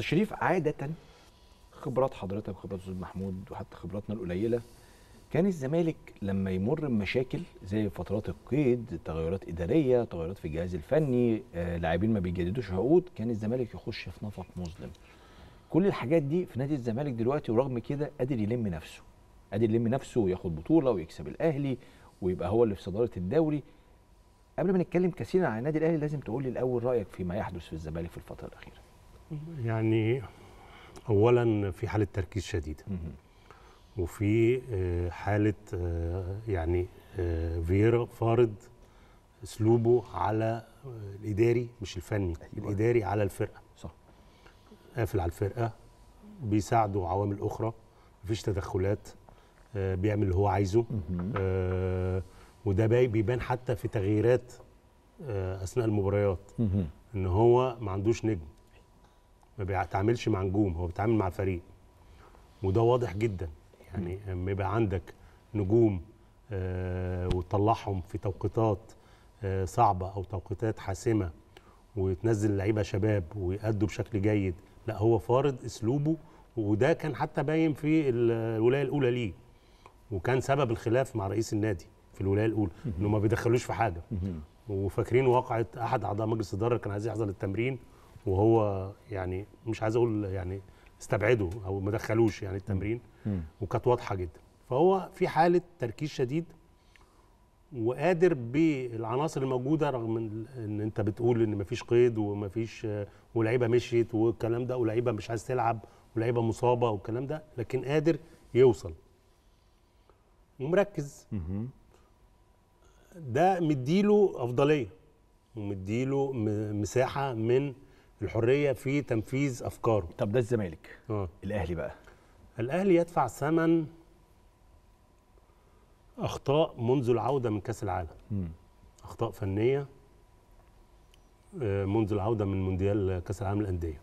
شريف عاده خبرات حضرتك وخبرات استاذ محمود وحتى خبراتنا القليله كان الزمالك لما يمر بمشاكل زي فترات القيد تغيرات اداريه تغيرات في الجهاز الفني آه، لاعبين ما بيجددوش عقود كان الزمالك يخش في نفق مظلم كل الحاجات دي في نادي الزمالك دلوقتي ورغم كده قادر يلم نفسه قادر يلم نفسه وياخد بطوله ويكسب الاهلي ويبقى هو اللي في صداره الدوري قبل ما نتكلم كثيرا عن النادي الاهلي لازم تقول لي الاول رايك فيما يحدث في الزمالك في الفتره الاخيره يعني اولا في حاله تركيز شديده وفي آه، حاله آه، يعني آه، فيرا فارض اسلوبه على الاداري مش الفني أيوة. الاداري على الفرقه صح قافل على الفرقه بيساعده عوامل اخرى مفيش تدخلات بيعمل اللي هو عايزه وده بيبان حتى في تغييرات اثناء المباريات ان هو ما عندوش نجم ما بيتعاملش مع نجوم هو بيتعامل مع فريق وده واضح جدا يعني لما يبقى عندك نجوم آه وتطلعهم في توقيتات آه صعبه او توقيتات حاسمه وتنزل لعيبه شباب ويأدوا بشكل جيد لا هو فارض اسلوبه وده كان حتى باين في الولايه الاولى ليه وكان سبب الخلاف مع رئيس النادي في الولايه الاولى انه ما بيدخلوش في حاجه وفاكرين واقعه احد اعضاء مجلس الاداره كان عايز يحضر التمرين وهو يعني مش عايز اقول يعني استبعده او ما دخلوش يعني التمرين وكانت واضحه جدا فهو في حاله تركيز شديد وقادر بالعناصر الموجوده رغم ان انت بتقول ان مفيش قيد ومفيش ولاعيبه مشيت والكلام ده ولاعيبه مش عايز تلعب ولاعيبه مصابه والكلام ده لكن قادر يوصل ومركز ده مديله افضليه ومديله مساحه من الحريه في تنفيذ افكاره طب ده الزمالك آه. الاهلي بقى الاهلي يدفع ثمن اخطاء منذ العوده من كاس العالم م. اخطاء فنيه آه، منذ العوده من مونديال كاس العالم للانديه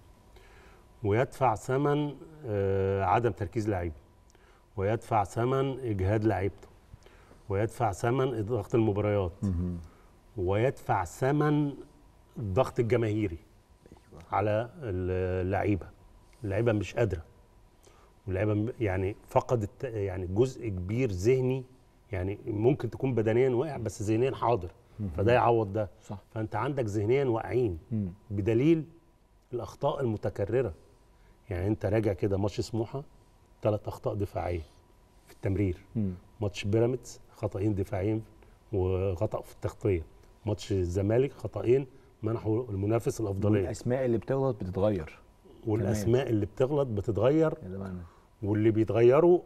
ويدفع ثمن آه، عدم تركيز لعيبه ويدفع ثمن اجهاد لعيبته ويدفع ثمن ضغط المباريات ويدفع ثمن الضغط الجماهيري على اللعيبه اللعيبه مش قادره واللعيبه يعني فقدت يعني جزء كبير ذهني يعني ممكن تكون بدنيا واقع بس ذهنيا حاضر فده يعوض ده صح. فانت عندك ذهنيا واقعين بدليل الاخطاء المتكرره يعني انت راجع كده ماتش سموحه ثلاث اخطاء دفاعيه في التمرير ماتش بيراميدز خطأين دفاعيين وخطأ في التغطيه ماتش الزمالك خطأين منحوا المنافس الافضليه الاسماء اللي بتغلط بتتغير والاسماء كمان. اللي بتغلط بتتغير واللي بيتغيروا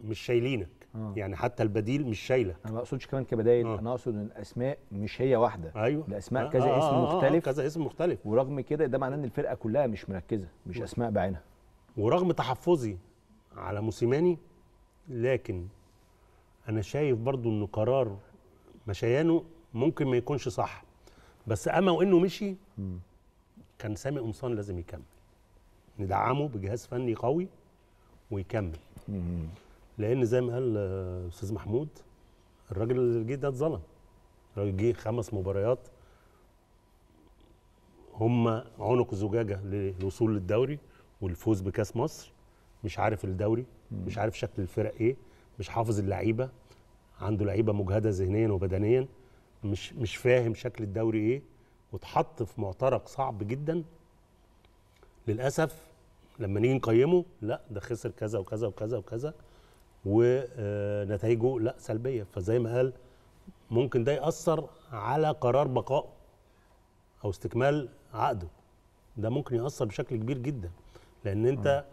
مش شايلينك آه. يعني حتى البديل مش شايله انا ما اقصدش كمان كبدايل آه. انا اقصد ان الاسماء مش هي واحده ايوه الاسماء آه كذا آه اسم آه, آه، مختلف آه كذا اسم مختلف ورغم كده ده معناه ان الفرقه كلها مش مركزه مش اسماء بعينها ورغم تحفظي على موسيماني لكن انا شايف برضو ان قرار مشيانه ممكن ما يكونش صح بس اما وانه مشي كان سامي قمصان لازم يكمل ندعمه بجهاز فني قوي ويكمل لان زي ما قال آه، استاذ محمود الراجل اللي جه ده اتظلم الراجل جه خمس مباريات هم عنق زجاجه للوصول للدوري والفوز بكاس مصر مش عارف الدوري مش عارف شكل الفرق ايه مش حافظ اللعيبه عنده لعيبه مجهده ذهنيا وبدنيا مش مش فاهم شكل الدوري ايه واتحط في معترك صعب جدا للاسف لما نيجي نقيمه لا ده خسر كذا وكذا وكذا وكذا ونتائجه آه، لا سلبيه فزي ما قال ممكن ده ياثر على قرار بقائه او استكمال عقده ده ممكن ياثر بشكل كبير جدا لان انت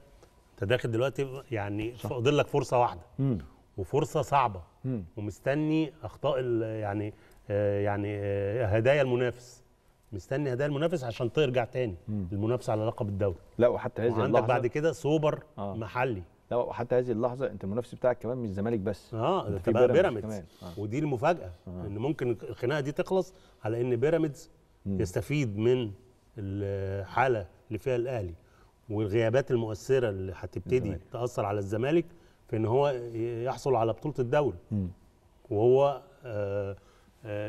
انت داخل دلوقتي يعني فاضل لك فرصه واحده مم. وفرصه صعبه مم. ومستني اخطاء يعني آه، يعني آه، هدايا المنافس مستني هدايا المنافس عشان ترجع تاني المنافسه على لقب الدوري لا وحتى هذه اللحظه عندك بعد كده سوبر آه. محلي لا وحتى هذه اللحظه انت المنافس بتاعك كمان مش الزمالك بس اه انت بقى بيراميدز آه. ودي المفاجاه آه. ان ممكن الخناقه دي تخلص على ان بيراميدز يستفيد من الحاله اللي فيها الاهلي والغيابات المؤثره اللي هتبتدي تاثر على الزمالك في ان هو يحصل على بطوله الدوري وهو آه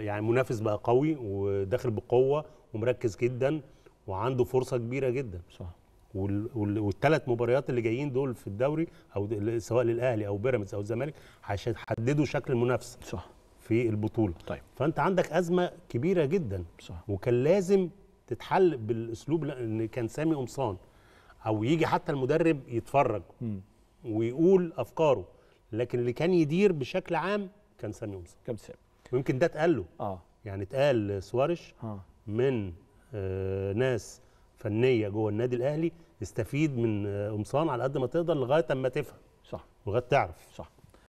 يعني منافس بقى قوي وداخل بقوه ومركز جدا وعنده فرصه كبيره جدا صح والثلاث مباريات اللي جايين دول في الدوري او سواء للاهلي او بيراميدز او الزمالك هيحددوا شكل المنافسه صح في البطوله طيب فانت عندك ازمه كبيره جدا صح وكان لازم تتحل بالاسلوب ان كان سامي قمصان او يجي حتى المدرب يتفرج م. ويقول افكاره لكن اللي كان يدير بشكل عام كان سامي قمصان كان سامي ويمكن ده اتقال له اه يعني اتقال سوارش آه. من آه ناس فنيه جوه النادي الاهلي استفيد من آه، قمصان على قد ما تقدر لغايه اما تفهم صح لغايه تعرف صح